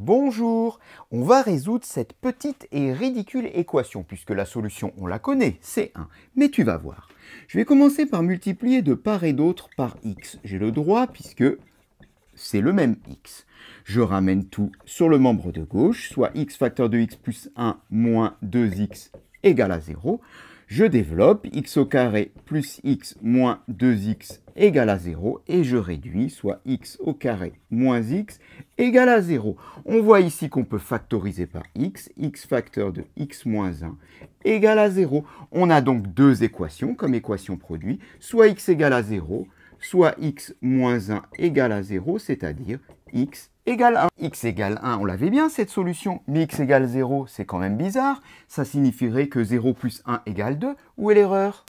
Bonjour On va résoudre cette petite et ridicule équation, puisque la solution, on la connaît, c'est 1. Mais tu vas voir. Je vais commencer par multiplier de part et d'autre par x. J'ai le droit, puisque c'est le même x. Je ramène tout sur le membre de gauche, soit x facteur de x plus 1 moins 2x égale à 0. Je développe x au carré plus x moins 2x égale à 0 et je réduis, soit x au carré moins x égale à 0. On voit ici qu'on peut factoriser par x, x facteur de x moins 1 égale à 0. On a donc deux équations comme équation produit, soit x égale à 0, soit x moins 1 égale à 0, c'est-à-dire x égale 1. x égale 1, on l'avait bien cette solution, mais x égale 0, c'est quand même bizarre. Ça signifierait que 0 plus 1 égale 2. Où est l'erreur